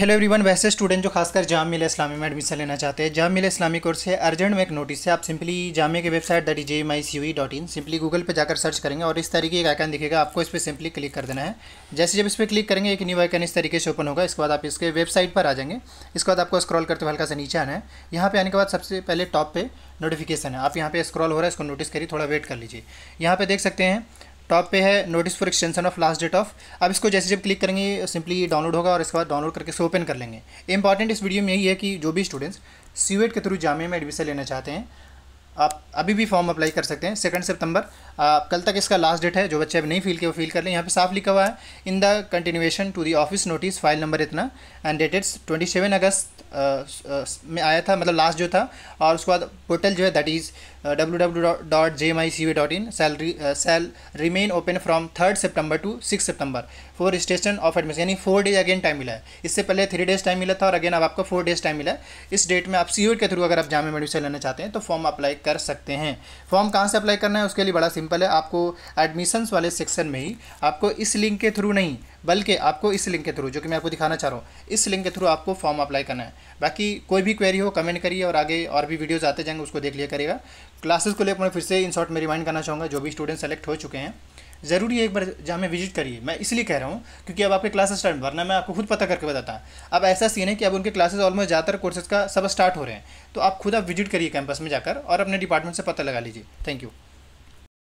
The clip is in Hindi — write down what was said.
हेलो एवरीवन वैसे स्टूडेंट जो खासकर जाम मिले इस्लामी में एडमिशन लेना चाहते हैं जाम मिले इस्लामी कोर्स से अर्जेंट में एक नोटिस है आप सिंपली जामे की website that is M I C U dot in simply Google पर जाकर सर्च करेंगे और इस तरीके का आइकन दिखेगा आपको इस पर सिंपली क्लिक कर देना है जैसे जब इस पर क्लिक करेंगे एक न्यू आइकन इस तरीके से ओपन होगा इसके बाद आप इसके वेबसाइट पर आ जाएंगे इसके बाद आपको स्क्रॉल करते हुए हल्का सा नीचे आना है यहाँ पर आने के बाद सबसे पहले टॉप पर नोटिफिकेशन है आप यहाँ पर स्क्रॉल हो रहा है इसको नोटिस करिए थोड़ा वेट कर लीजिए यहाँ पर देख सकते हैं टॉप पे है notice for extension of last date of अब इसको जैसे जब क्लिक करेंगे सिंपली डाउनलोड होगा और इसके बाद डाउनलोड करके इसे ओपन कर लेंगे इंपॉर्टेंट इस वीडियो में यही है कि जो भी स्टूडेंट्स सी e के थ्रू जामे में एडमिशन लेना चाहते हैं आप अभी भी फॉर्म अप्लाई कर सकते हैं सेकंड सितंबर कल तक इसका लास्ट डेट है जो बच्चे अभी नहीं फील किए वो फील कर लें यहाँ पे साफ लिखा हुआ है in the continuation to the office notice file number इतना and dated twenty seven August में आया था मतलब लास्ट जो था और उसके बाद पोर्टल जो है that is W W dot J M I C V dot in salary shall remain open from third September to six September for registration of admission यानी फोर डेज अगेन टाइम मिला है इससे पहले थ्री डेज टाइम मिला था और अगेन अब आपको फोर डेज टाइम मिला है इस डेट में आप सी e के थ्रू अगर आप जामे एडमिशन लेना चाहते हैं तो फॉर्म अप्लाई कर सकते हैं फॉर्म कहाँ से अप्लाई करना है उसके लिए बड़ा सिंपल है आपको एडमिशन्स वाले सेक्शन में ही आपको इस लिंक के थ्रू नहीं बल्कि आपको इस लिंक के थ्रू जो कि मैं आपको दिखाना चाह रहा हूँ इस लिंक के थ्रू आपको फॉर्म अप्लाई करना है बाकी कोई भी क्वेरी हो कमेंट करिए और आगे और भी वीडियोज़ आते जाएंगे उसको देख लिया करेगा क्लासेस को लेकर मैं फिर से इन शॉर्ट में रिमाइंड करना चाहूँगा जो भी स्टूडेंट सेलेक्ट हो चुके हैं ज़रूरी है एक बार मैं विजिट करिए मैं इसलिए कह रहा हूँ क्योंकि अब आपके क्लासेस स्टार्ट वरना मैं आपको खुद पता करके बताता अब ऐसा सीन है कि अब उनके क्लासेस ऑलमोस्ट ज़्यादातर कोर्सेज का सब स्टार्ट हो रहे हैं तो आप खुद आप विजिट करिए कैंपस में जाकर और अपने डिपार्टमेंट से पता लगा लीजिए थैंक यू